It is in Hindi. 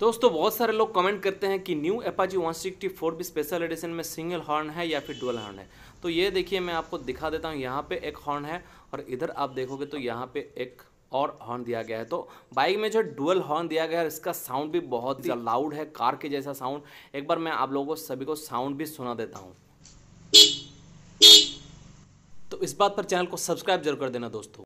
दोस्तों बहुत सारे लोग कमेंट करते हैं कि new Apache one sixty four भी स्पेशल एडिशन में सिंगल हॉर्न है या फिर डुअल हॉर्न है तो ये देखिए मैं आपको दिखा देता हूँ यहाँ पे एक हॉर्न है और इधर आप देखोगे तो यहाँ पे एक और हॉर्न दिया गया है तो बाइक में जो डुअल हॉर्न दिया गया है इसका साउंड भी बहुत ही लाउड है कार के जैसा साउंड एक बार मैं आप लोगों को सभी को साउंड भी सुना देता हूँ तो इस बात पर चैनल को सब्सक्राइब जरूर कर देना दोस्तों